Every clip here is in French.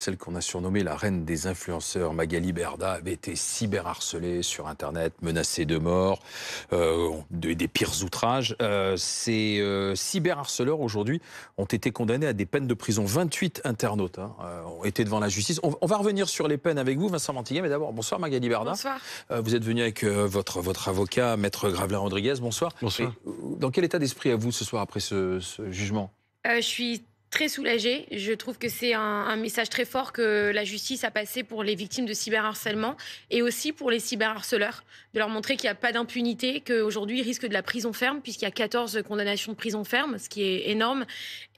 Celle qu'on a surnommée la reine des influenceurs, Magali Berda, avait été cyberharcelée sur Internet, menacée de mort, euh, des pires outrages. Euh, ces euh, cyberharceleurs, aujourd'hui, ont été condamnés à des peines de prison. 28 internautes hein, ont été devant la justice. On, va revenir sur les peines avec vous, Vincent Mantillet, mais d'abord, bonsoir Magali Berda. Bonsoir. vous êtes venu avec votre, votre avocat, Maître Gravelin Rodriguez. Bonsoir. Bonsoir. dans quel état d'esprit avez vous ce soir après ce, ce jugement je suis très soulagée. Je trouve que c'est un, message très fort que la justice a passé pour les victimes de cyberharcèlement et aussi pour les cyberharceleurs, de leur montrer qu'il n'y a pas d'impunité, qu'aujourd'hui ils risquent de la prison ferme, puisqu'il y a 14 condamnations de prison ferme, ce qui est énorme.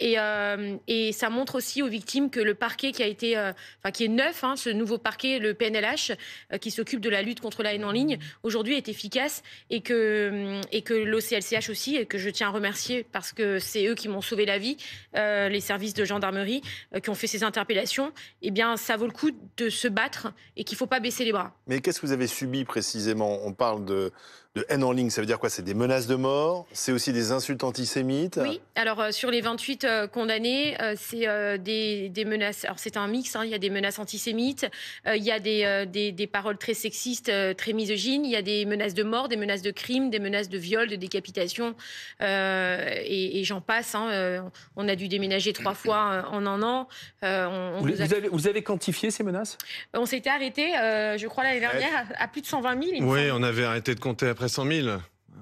Euh, et, ça montre aussi aux victimes que le parquet qui a été, euh, enfin qui est neuf, hein, ce nouveau parquet, le PNLH, euh, qui s'occupe de la lutte contre la haine en ligne, aujourd'hui est efficace et que, hum, et que l'OCLCH aussi, et que je tiens à remercier parce que c'est eux qui m'ont sauvé la vie. Les les services de gendarmerie euh, qui ont fait ces interpellations, eh bien, ça vaut le coup de se battre et qu'il ne faut pas baisser les bras. Mais qu'est-ce que vous avez subi précisément On parle de, de haine en ligne, ça veut dire quoi C'est des menaces de mort C'est aussi des insultes antisémites Oui, alors euh, sur les 28 euh, condamnés, euh, c'est des, menaces. Alors c'est un mix, hein. il y a des menaces antisémites, il y a des, des, paroles très sexistes, très misogynes, il y a des menaces de mort, des menaces de crime, des menaces de viol, de décapitation, et, j'en passe. Hein. On a dû déménager trois fois en un an. vous, avez, quantifié ces menaces On s'était arrêté, je crois, l'année dernière, à, plus de 120 000. oui, on avait arrêté de compter après 100 000.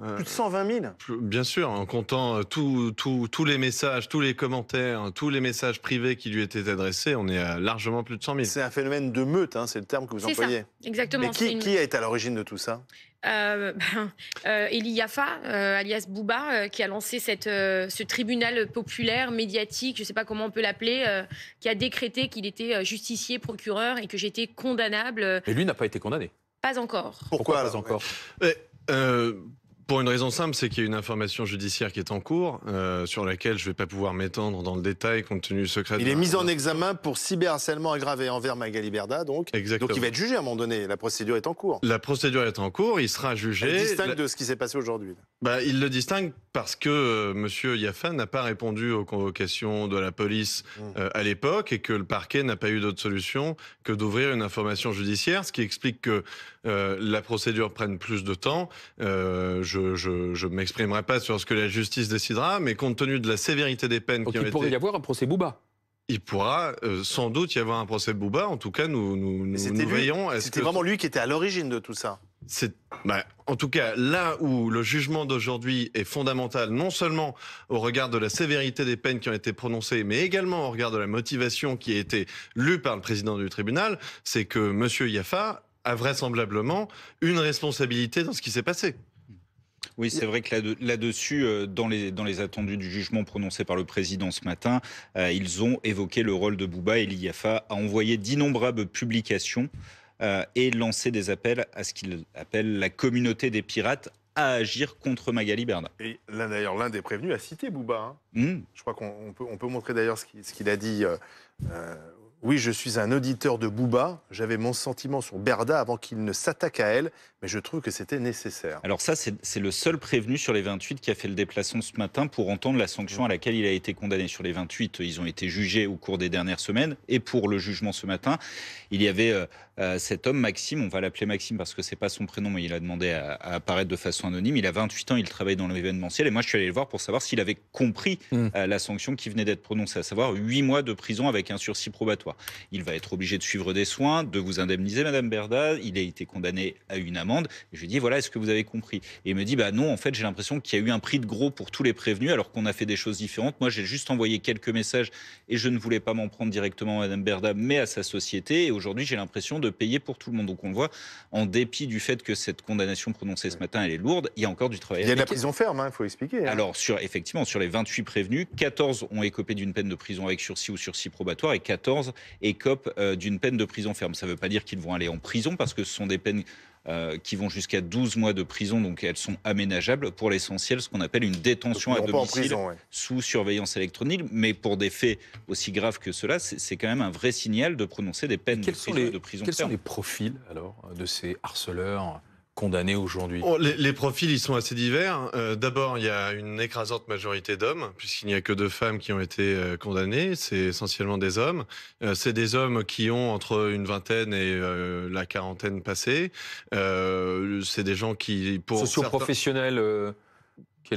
Euh, plus de 120 000 Bien sûr, en comptant euh, tous les messages, tous les commentaires, tous les messages privés qui lui étaient adressés, on est à largement plus de 100 000. C'est un phénomène de meute, hein, c'est le terme que vous employez. Ça, exactement. Mais qui, est à l'origine de tout ça euh, ben, euh, Eli euh, alias Bouba, qui a lancé cette, ce tribunal populaire, médiatique, je ne sais pas comment on peut l'appeler, qui a décrété qu'il était justicier, procureur et que j'étais condamnable. Mais lui n'a pas été condamné. Pas encore. Pourquoi, Pourquoi pas encore euh, pour une raison simple, c'est qu'il y a une information judiciaire qui est en cours, euh, sur laquelle je ne vais pas pouvoir m'étendre dans le détail compte tenu du secret. Il est mis en examen pour cyberharcèlement aggravé envers Magali donc. Donc il va être jugé à un moment donné. La procédure est en cours. La procédure est en cours, il sera jugé. Il distingue de ce qui s'est passé aujourd'hui. Bah, il le distingue parce que M. Euh, Monsieur n'a pas répondu aux convocations de la police hum. euh, à l'époque et que le parquet n'a pas eu d'autre solution que d'ouvrir une information judiciaire, ce qui explique que euh, la procédure prenne plus de temps. je ne m'exprimerai pas sur ce que la justice décidera, mais compte tenu de la sévérité des peines Donc il pourrait y avoir un procès Bouba il pourra sans doute y avoir un procès Bouba. En tout cas, nous, nous, nous, veillons à ce C'était vraiment lui qui était à l'origine de tout ça c'est bah, en tout cas, là où le jugement d'aujourd'hui est fondamental, non seulement au regard de la sévérité des peines qui ont été prononcées, mais également au regard de la motivation qui a été lue par le président du tribunal, c'est que M. Yaffa a vraisemblablement une responsabilité dans ce qui s'est passé. Oui, c'est vrai que là-dessus, euh, dans, les, dans attendus du jugement prononcé par le président ce matin, euh, ils ont évoqué le rôle de Bouba et l'IAFA a envoyé d'innombrables publications euh, et lancer des appels à ce qu'il appelle la communauté des pirates à agir contre Magali Berda. Et là d'ailleurs, l'un des prévenus a cité Bouba. Hein. Hmm. Je crois qu'on peut, montrer d'ailleurs ce qu'il a dit. Euh, euh, oui, je suis un auditeur de Bouba. J'avais mon sentiment sur Berda avant qu'il ne s'attaque à elle mais je trouve que c'était nécessaire. Alors ça, c'est le seul prévenu sur les 28 qui a fait le déplacement ce matin pour entendre la sanction à laquelle il a été condamné. Sur les 28, ils ont été jugés au cours des dernières semaines, et pour le jugement ce matin, il y avait euh, euh, cet homme, Maxime, on va l'appeler Maxime parce que c'est pas son prénom, mais il a demandé à, apparaître de façon anonyme. Il a 28 ans, il travaille dans l'événementiel, et moi je suis allé le voir pour savoir s'il avait compris mmh. euh, la sanction qui venait d'être prononcée, à savoir 8 mois de prison avec un sursis probatoire. Il va être obligé de suivre des soins, de vous indemniser, Madame Berda. Il a été condamné à une amende et je lui dis, voilà, est-ce que vous avez compris Et il me dit, bah non, en fait, j'ai l'impression qu'il y a eu un prix de gros pour tous les prévenus, alors qu'on a fait des choses différentes. Moi, j'ai juste envoyé quelques messages et je ne voulais pas m'en prendre directement à Mme Berda, mais à sa société. Et aujourd'hui, j'ai l'impression de payer pour tout le monde. Donc on le voit, en dépit du fait que cette condamnation prononcée ce matin, elle est lourde, il y a encore du travail. à faire. Il y a de la prison ferme, hein, il faut expliquer. Hein. Alors, sur, effectivement, sur les 28 prévenus, 14 ont écopé d'une peine de prison avec sursis ou sursis probatoire et 14 écopent euh, d'une peine de prison ferme. Ça ne veut pas dire qu'ils vont aller en prison parce que ce sont des peines euh, qui vont jusqu'à 12 mois de prison, donc elles sont aménageables pour l'essentiel, ce qu'on appelle une détention à domicile sous surveillance électronique, mais pour des faits aussi graves que cela, c'est quand même un vrai signal de prononcer des peines de prison, Quels sont les profils alors de ces harceleurs condamnés aujourd'hui oh, les, profils, ils sont assez divers. Euh, d'abord, il y a une écrasante majorité d'hommes, puisqu'il n'y a que deux femmes qui ont été euh, condamnées. C'est essentiellement des hommes. Euh, c'est des hommes qui ont entre une vingtaine et la quarantaine passée. C'est des gens qui, pour... professionnels professionnels tout,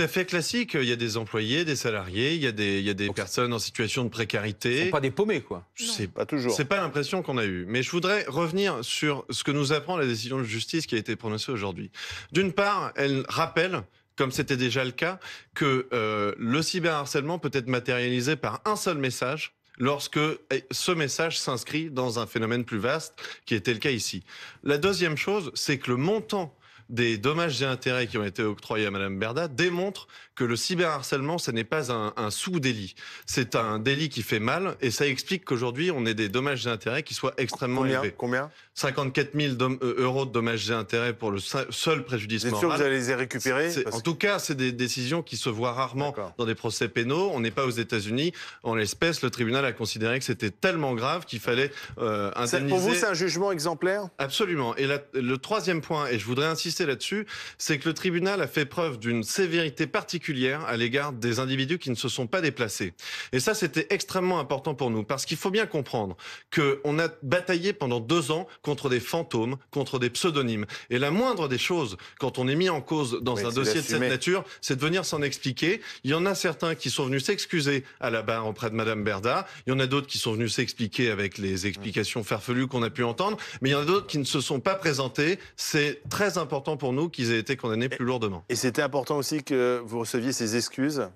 à fait, classique. Il y a des employés, des salariés, il y a des, personnes en situation de précarité. Ce sont pas des paumés, quoi. C'est pas toujours. C'est pas l'impression qu'on a eue. Mais je voudrais revenir sur ce que nous apprend la décision de justice qui a été prononcée aujourd'hui. D'une part, elle rappelle comme c'était déjà le cas, que euh, le cyberharcèlement peut être matérialisé par un seul message, lorsque eh, ce message s'inscrit dans un phénomène plus vaste, qui était le cas ici. La deuxième chose, c'est que le montant des dommages et intérêts qui ont été octroyés à Madame Berda démontrent que le cyberharcèlement, ce n'est pas un, sous-délit. C'est un délit qui fait mal et ça explique qu'aujourd'hui, on ait des dommages et intérêts qui soient extrêmement élevés. Combien 54 000 euh, euros de dommages et intérêts pour le seul préjudice vous êtes Sûr que vous allez les récupérer En tout cas, c'est des décisions qui se voient rarement dans des procès pénaux. On n'est pas aux États-Unis. En l'espèce, le tribunal a considéré que c'était tellement grave qu'il fallait euh, indemniser. Pour vous, c'est un jugement exemplaire Absolument. Et le troisième point, et je voudrais insister là-dessus, c'est que le tribunal a fait preuve d'une sévérité particulière à l'égard des individus qui ne se sont pas déplacés. Et ça, c'était extrêmement important pour nous, parce qu'il faut bien comprendre qu'on a bataillé pendant deux ans contre des fantômes, contre des pseudonymes. Et la moindre des choses, quand on est mis en cause dans un dossier de cette nature, c'est de venir s'en expliquer. Il y en a certains qui sont venus s'excuser à la barre auprès de Madame Berda. Il y en a d'autres qui sont venus s'expliquer avec les explications farfelues qu'on a pu entendre. Mais il y en a d'autres qui ne se sont pas présentés. C'est très important pour nous qu'ils aient été condamnés plus lourdement. Et c'était important aussi que vous receviez ces excuses,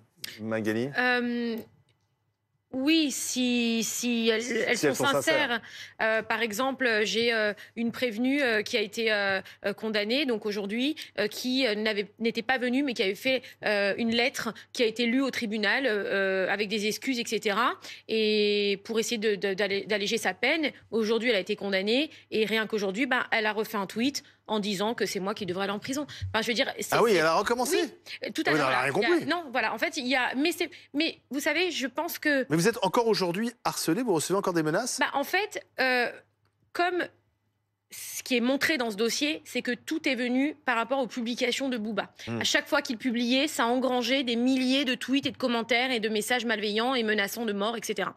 Magali euh, oui, si, elles, sont, sincères. Euh, par exemple, j'ai euh, une prévenue euh, qui a été condamnée, donc aujourd'hui, qui n'était pas venue, mais qui avait fait une lettre qui a été lue au tribunal avec des excuses, etc. Et pour essayer d'alléger sa peine, aujourd'hui, elle a été condamnée. Et rien qu'aujourd'hui, ben, elle a refait un tweet en disant que c'est moi qui devrais aller en prison. je veux dire, ah oui, elle a recommencé oui, Tout à l'heure. non, voilà, en fait, il y a. Mais, mais vous savez, je pense que. Mais vous êtes encore aujourd'hui harcelé Vous recevez encore des menaces bah, En fait, euh, comme ce qui est montré dans ce dossier, c'est que tout est venu par rapport aux publications de Booba. Hmm. À chaque fois qu'il publiait, ça engrangeait des milliers de tweets et de commentaires et de messages malveillants et menaçants de mort, etc.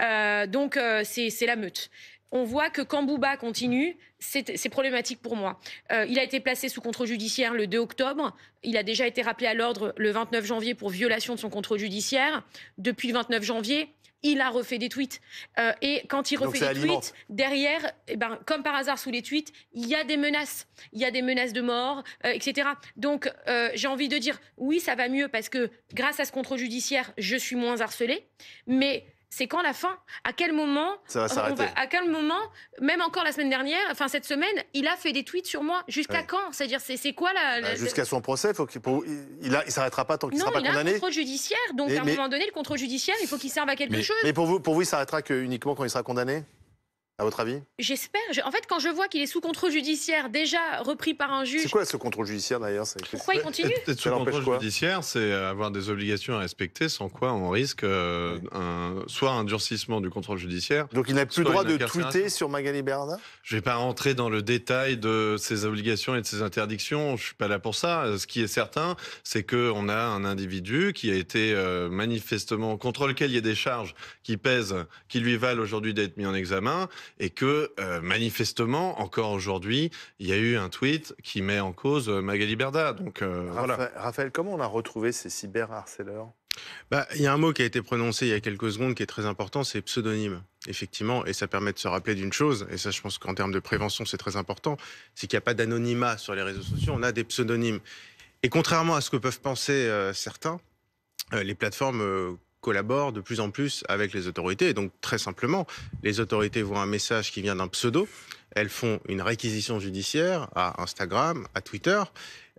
Euh, donc euh, c'est la meute on voit que quand Bouba continue, c'est problématique pour moi. Euh, il a été placé sous contrôle judiciaire le 2 octobre. Il a déjà été rappelé à l'ordre le 29 janvier pour violation de son contrôle judiciaire. Depuis le 29 janvier, il a refait des tweets. Euh, et quand il refait des tweets, derrière, eh ben, comme par hasard sous les tweets, il y a des menaces. Il y a des menaces de mort, euh, etc. Donc j'ai envie de dire, oui, ça va mieux parce que grâce à ce contrôle judiciaire, je suis moins harcelé Mais c'est quand la fin À quel moment À quel moment Même encore la semaine dernière, enfin cette semaine, il a fait des tweets sur moi. Jusqu'à quand C'est-à-dire, c'est quoi bah, la, Jusqu'à son procès, il, ne s'arrêtera pas tant qu'il sera pas condamné. Il a un contrôle judiciaire, donc à un moment donné, le contrôle judiciaire, il faut qu'il serve à quelque chose. Mais pour vous, pour vous, il s'arrêtera uniquement quand il sera condamné à votre avis J'espère. En fait, quand je vois qu'il est sous contrôle judiciaire, déjà repris par un juge. C'est quoi ce contrôle judiciaire d'ailleurs Pourquoi il continue contrôle judiciaire, c'est avoir des obligations à respecter, sans quoi on risque euh, soit un durcissement du contrôle judiciaire. Donc il n'a plus le droit de tweeter sur Magali Bernard Je ne vais pas rentrer dans le détail de ses obligations et de ses interdictions. Je ne suis pas là pour ça. Ce qui est certain, c'est qu'on a un individu qui a été euh, manifestement contre lequel il y a des charges qui pèsent, qui lui valent aujourd'hui d'être mis en examen et que euh, manifestement, encore aujourd'hui, il y a eu un tweet qui met en cause euh, Magali Berda. Donc, euh, Raphaël, comment on a retrouvé ces cyberharceleurs bah, il y a un mot qui a été prononcé il y a quelques secondes qui est très important, c'est pseudonyme. Effectivement, et ça permet de se rappeler d'une chose, et ça je pense qu'en termes de prévention c'est très important, c'est qu'il n'y a pas d'anonymat sur les réseaux sociaux, on a des pseudonymes. Et contrairement à ce que peuvent penser certains, les plateformes collabore de plus en plus avec les autorités. donc, très simplement, les autorités voient un message qui vient d'un pseudo. Elles font une réquisition judiciaire à Instagram, à Twitter.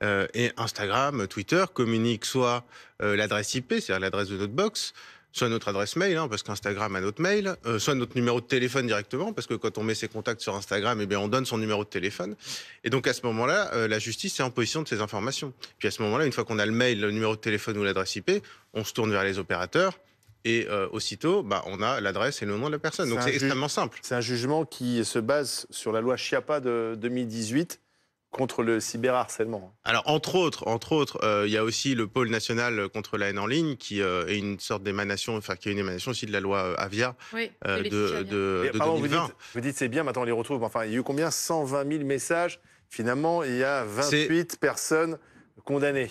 Euh, et Instagram, Twitter communiquent soit euh, l'adresse IP, c'est-à-dire l'adresse de notre box, soit notre adresse mail, hein, parce qu'Instagram a notre mail, euh, soit notre numéro de téléphone directement, parce que quand on met ses contacts sur Instagram, eh bien, on donne son numéro de téléphone. Et donc à ce moment-là, euh, la justice est en position de ces informations. Puis à ce moment-là, une fois qu'on a le mail, le numéro de téléphone ou l'adresse IP, on se tourne vers les opérateurs. Et euh, aussitôt, bah, on a l'adresse et le nom de la personne. Donc c'est extrêmement simple. C'est un jugement qui se base sur la loi Chiapa de 2018 contre le cyberharcèlement. Alors entre autres, entre autres, euh, il y a aussi le pôle national contre la haine en ligne qui euh, est une sorte d'émanation, enfin qui est une émanation aussi de la loi euh, Avia oui, de, de, de, Vous dites, vous dites c'est bien, maintenant on les retrouve. Enfin, il y a eu combien 120 000 messages. Finalement, il y a 28 personnes condamnées.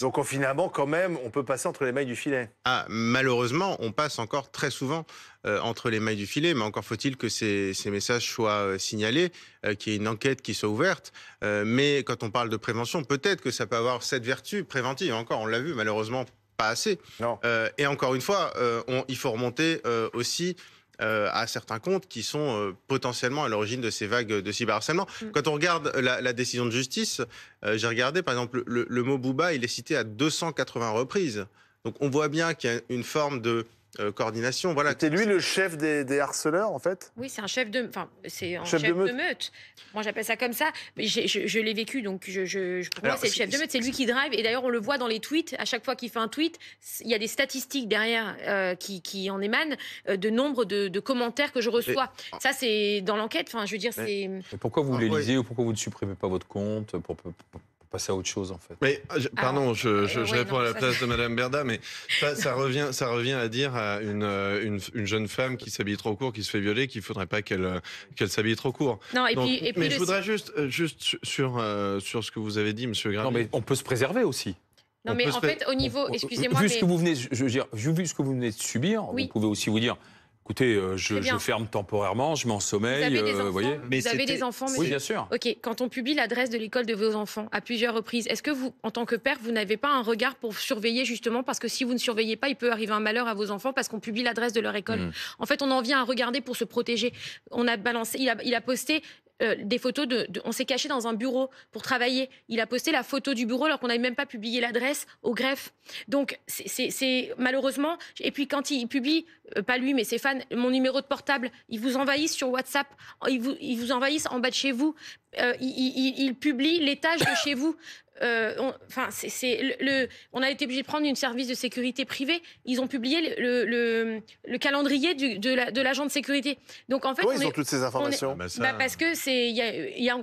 Donc finalement, quand même, on peut passer entre les mailles du filet. Ah, malheureusement, on passe encore très souvent euh, entre les mailles du filet, mais encore faut-il que ces, messages soient euh, signalés, euh, qu'il y ait une enquête qui soit ouverte. mais quand on parle de prévention, peut-être que ça peut avoir cette vertu préventive. Encore, on l'a vu, malheureusement, pas assez. Non. et encore une fois, on, il faut remonter aussi euh, à certains comptes qui sont euh, potentiellement à l'origine de ces vagues de cyberharcèlement. Mm. Quand on regarde la, décision de justice, euh, j'ai regardé par exemple le, le, mot Booba, il est cité à 280 reprises. Donc on voit bien qu'il y a une forme de euh, coordination. Voilà. C'était lui le chef des, harceleurs, en fait Oui, c'est un chef de, enfin, c'est un chef, de, meute. Moi, j'appelle ça comme ça. Mais je, l'ai vécu, donc je, pour moi, c'est le chef de meute. C'est lui qui drive. Et d'ailleurs, on le voit dans les tweets. À chaque fois qu'il fait un tweet, il y a des statistiques derrière euh, qui, qui, en émanent euh, de nombre de, commentaires que je reçois. Ah. Ça, c'est dans l'enquête. Enfin, je veux dire, c'est. Pourquoi vous ah, les lisez, ou pourquoi vous ne supprimez pas votre compte pour passer à autre chose en fait. Mais ah, ah, pardon, je, euh, réponds à la place de Madame Berda, mais ça, revient, ça revient à dire à euh, une, une, jeune femme qui s'habille trop court, qui se fait violer, qu'il faudrait pas qu'elle euh, qu'elle s'habille trop court. Non, et puis, mais je voudrais juste juste sur sur ce que vous avez dit, Monsieur Grand. Non, mais on peut se préserver aussi. Non, mais en fait, au niveau, excusez-moi. Vu ce que vous venez, je, vu ce que vous venez de subir, vous pouvez aussi vous dire Écoutez, euh, je, ferme temporairement, je m'en sommeille. Vous avez des euh, enfants, voyez. Mais vous avez des enfants Oui, bien sûr. Ok. Quand on publie l'adresse de l'école de vos enfants à plusieurs reprises, est-ce que vous, en tant que père, vous n'avez pas un regard pour surveiller justement parce que si vous ne surveillez pas, il peut arriver un malheur à vos enfants parce qu'on publie l'adresse de leur école. Hmm. En fait, on en vient à regarder pour se protéger. On a balancé, il a, il a posté euh, des photos de, on s'est caché dans un bureau pour travailler. Il a posté la photo du bureau alors qu'on n'avait même pas publié l'adresse au greffe. Donc c'est malheureusement. Et puis quand il publie, euh, pas lui mais ses fans, mon numéro de portable, ils vous envahissent sur WhatsApp, ils vous, ils vous envahissent en bas de chez vous. Euh, ils, ils publient l'étage de chez vous. Euh, on, c'est, on a été obligé de prendre une service de sécurité privée. Ils ont publié le, le, calendrier de, de l'agent de sécurité. Donc en fait, on ils ont toutes ces informations ah, bah, bah, Parce que c'est il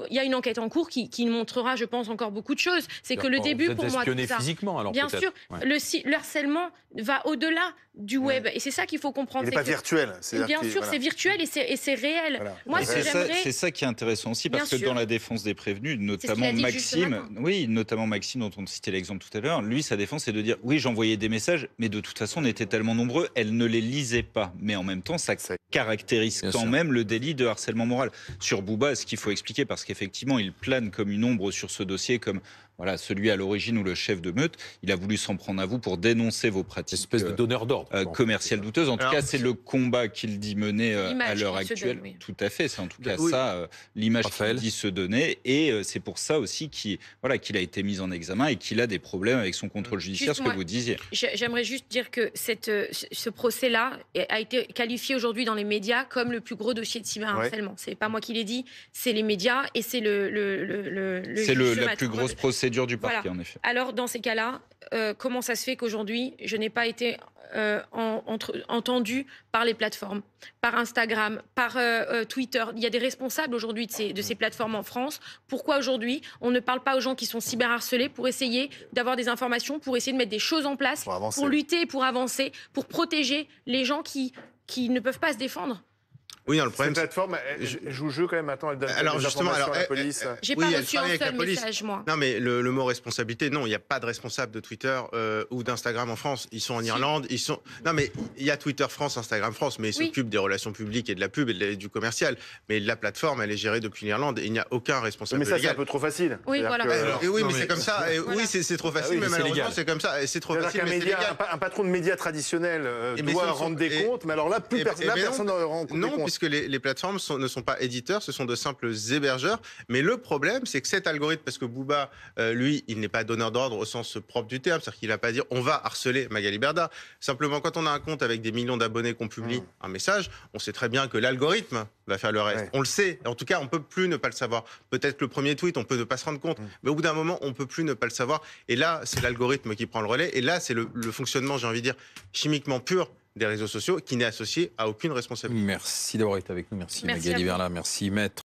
y a, une enquête en cours qui, montrera, je pense, encore beaucoup de choses. C'est que le début pour moi, physiquement, alors bien sûr, le, le harcèlement va au-delà du web et c'est ça qu'il faut comprendre. Il n'est pas virtuel. bien sûr, c'est virtuel et c'est, réel. Moi, c'est, ça, qui est intéressant aussi parce que dans la défense des prévenus, notamment Maxime, oui, notamment notamment Maxime, dont on citait l'exemple tout à l'heure, lui, sa défense, c'est de dire oui, j'envoyais des messages, mais de toute façon, on était tellement nombreux, elle ne les lisait pas. Mais en même temps, ça caractérise quand même le délit de harcèlement moral. Sur Bouba, ce qu'il faut expliquer, parce qu'effectivement, il plane comme une ombre sur ce dossier, comme voilà, celui à l'origine ou le chef de meute, il a voulu s'en prendre à vous pour dénoncer vos pratiques. espèce de euh, donneur d'ordre. Euh, commerciales douteuses. En tout cas, c'est le combat qu'il dit mener euh, à l'heure actuelle. Tout à fait. C'est en tout cas ça, l'image qu'il dit se donner. Et c'est pour ça aussi qu'il a été mis en examen et qu'il a des problèmes avec son contrôle mmh. judiciaire, ce que vous disiez. J'aimerais juste dire que ce procès-là a été qualifié aujourd'hui dans les médias comme le plus gros dossier de cyberharcèlement. ce C'est pas moi qui l'ai dit, c'est les médias et c'est le. le, le, plus gros procès c'est dur du parquet, en effet. Alors, dans ces cas-là, euh, comment ça se fait qu'aujourd'hui, je n'ai pas été euh, entendue par les plateformes, par Instagram, par euh, Twitter Il y a des responsables aujourd'hui de ces, plateformes en France. Pourquoi aujourd'hui, on ne parle pas aux gens qui sont cyberharcelés pour essayer d'avoir des informations, pour essayer de mettre des choses en place, pour, lutter, pour avancer, pour protéger les gens qui ne peuvent pas se défendre oui, non, le problème. Cette plateforme, je... joue jeu quand même. Attends, elle donne alors, justement, alors, la police. J'ai pas reçu un message, moi. Non, mais le, mot responsabilité, non, il n'y a pas de responsable de Twitter euh, ou d'Instagram en France. Ils sont en Irlande, ils sont. Non, mais il y a Twitter France, Instagram France, mais ils s'occupent des relations publiques et de la pub et du commercial. Mais la plateforme, elle est gérée depuis l'Irlande et il n'y a aucun responsable. Mais ça, c'est un peu trop facile. Oui, voilà. oui, mais, c'est comme ça. Oui, c'est trop facile, mais c'est comme ça. C'est trop facile. Un patron de médias traditionnels euh, doit rendre des comptes, mais alors là, personne ne rend compte que les, les plateformes ne sont pas éditeurs, ce sont de simples hébergeurs. Mais le problème, c'est que cet algorithme, parce que Booba, euh, lui, il n'est pas donneur d'ordre au sens propre du terme, c'est-à-dire qu'il n'a pas dire on va harceler Magali Berda. Simplement, quand on a un compte avec des millions d'abonnés qu'on publie hmm. un message, on sait très bien que l'algorithme va faire le reste. On le sait. En tout cas, on peut plus ne pas le savoir. Peut-être que le premier tweet, on peut ne pas se rendre compte. Hmm. Mais au bout d'un moment, on peut plus ne pas le savoir. Et là, c'est l'algorithme qui prend le relais. Et là, c'est le fonctionnement, j'ai envie de dire, chimiquement pur des réseaux sociaux qui n'est associé à aucune responsabilité. Merci d'avoir été avec nous. Merci, Magali Berla. Merci Maître.